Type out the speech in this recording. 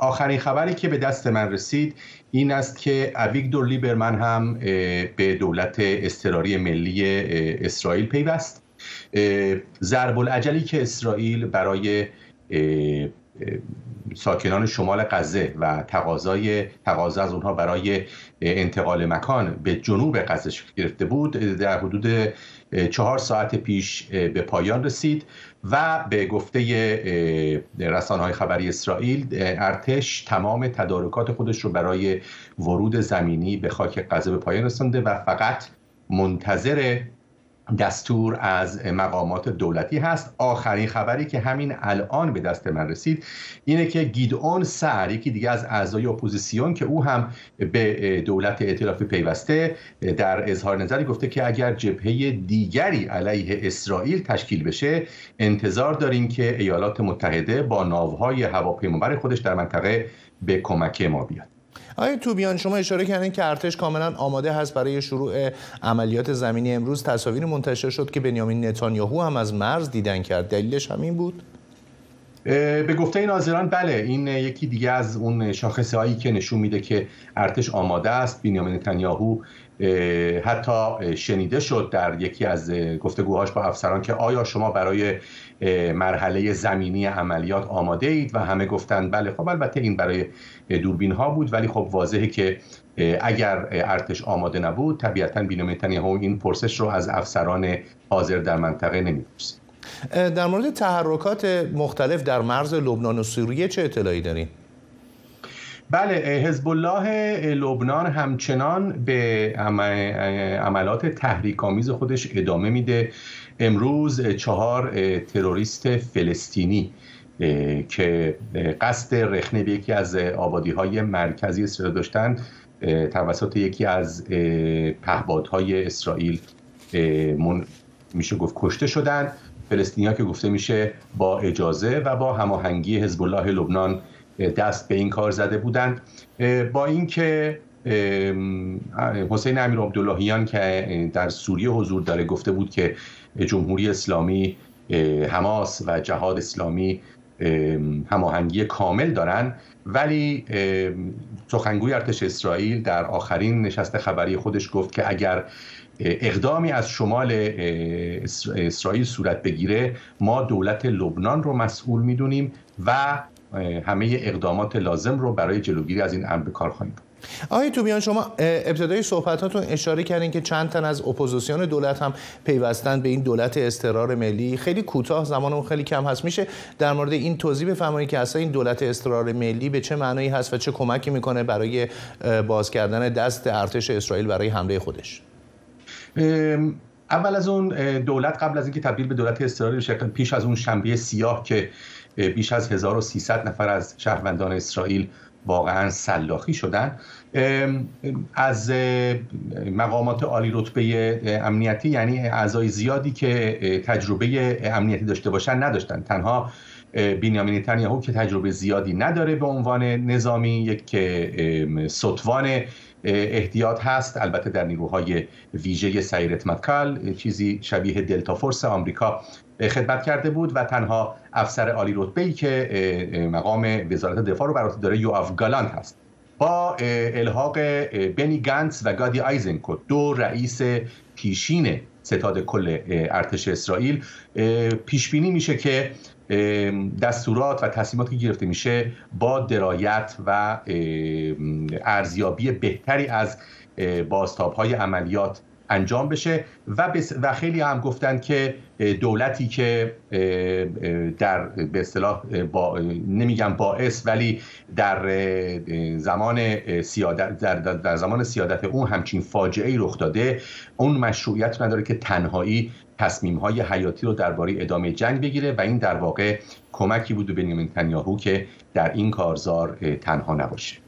آخرین خبری که به دست من رسید این است که اویگدور لیبرمن هم به دولت اضطراری ملی اسرائیل پیوست ضرب العجلی که اسرائیل برای ساکنان شمال غزه و تقاضای تقاضا از اونها برای انتقال مکان به جنوب غزه گرفته بود در حدود چهار ساعت پیش به پایان رسید و به گفته رسانه های خبری اسرائیل ارتش تمام تدارکات خودش رو برای ورود زمینی به خاک غزه به پایان رسانده و فقط منتظر دستور از مقامات دولتی هست آخرین خبری که همین الان به دست من رسید اینه که گیدون سر یکی دیگه از اعضای اپوزیسیون که او هم به دولت اعتلافی پیوسته در اظهار نظری گفته که اگر جبهه دیگری علیه اسرائیل تشکیل بشه انتظار داریم که ایالات متحده با ناوهای هواپیمابر خودش در منطقه به کمک ما بیاد تو توبیان شما اشاره کردن که ارتش کاملا آماده هست برای شروع عملیات زمینی امروز تصاویر منتشر شد که بنیامین نتانیاهو هم از مرز دیدن کرد دلیلش همین بود به گفته ناظران بله این یکی دیگه از اون شاخصه هایی که نشون میده که ارتش آماده است بینیامین نتانیاهو حتی شنیده شد در یکی از گفتگوهاش با افسران که آیا شما برای مرحله زمینی عملیات آماده اید و همه گفتن بله خب البته این برای دوربین ها بود ولی خب واضحه که اگر ارتش آماده نبود طبیعتا بینیامین نتانیاهو این پرسش رو از افسران حاضر در منطقه نمیپرسید در مورد تحرکات مختلف در مرز لبنان و سوریه چه اطلاعی دارین؟ بله حزب الله لبنان همچنان به عملات آمیز خودش ادامه میده امروز چهار تروریست فلسطینی که قصد رخنه به یکی از آبادی های مرکزی اسرائیل داشتن توسط یکی از پهبادهای اسرائیل میشه گفت کشته شدن فلسطینیا که گفته میشه با اجازه و با هماهنگی حزب الله لبنان دست به این کار زده بودند با اینکه حسین امیر عبداللهیان که در سوریه حضور داره گفته بود که جمهوری اسلامی حماس و جهاد اسلامی هماهنگی کامل دارن ولی سخنگوی ارتش اسرائیل در آخرین نشست خبری خودش گفت که اگر اقدامی از شمال اسرائیل صورت بگیره ما دولت لبنان رو مسئول میدونیم و همه اقدامات لازم رو برای جلوگیری از این امر به کار خواهیم آقای توبیان شما ابتدای صحبتاتون اشاره کردین که چند تن از اپوزیسیون دولت هم پیوستن به این دولت استرار ملی خیلی کوتاه زمان اون خیلی کم هست میشه در مورد این توضیح بفرمایید که اصلا این دولت استرار ملی به چه معنایی هست و چه کمکی میکنه برای باز کردن دست ارتش اسرائیل برای حمله خودش اول از اون دولت قبل از اینکه تبدیل به دولت استرار بشه پیش از اون شنبه سیاه که بیش از 1300 نفر از شهروندان اسرائیل واقعا سلاخی شدن از مقامات عالی رتبه امنیتی یعنی اعضای زیادی که تجربه امنیتی داشته باشن نداشتن تنها بینیامین نتانیاهو که تجربه زیادی نداره به عنوان نظامی یک که سطوان احتیاط هست البته در نیروهای ویژه سیرت متکل چیزی شبیه دلتا فورس آمریکا خدمت کرده بود و تنها افسر عالی رتبه ای که مقام وزارت دفاع رو برات داره یو آف هست با الحاق بنی گنس و گادی آیزنکو دو رئیس پیشین ستاد کل ارتش اسرائیل پیش بینی میشه که دستورات و تصمیماتی که گرفته میشه با درایت و ارزیابی بهتری از بازتاب های عملیات انجام بشه و, بس و خیلی هم گفتن که دولتی که در به اصطلاح با نمیگم باعث ولی در زمان سیادت در, زمان سیادت اون همچین فاجعه ای رخ داده اون مشروعیت نداره که تنهایی تصمیم های حیاتی رو درباره ادامه جنگ بگیره و این در واقع کمکی بود به بنیامین تنیاهو که در این کارزار تنها نباشه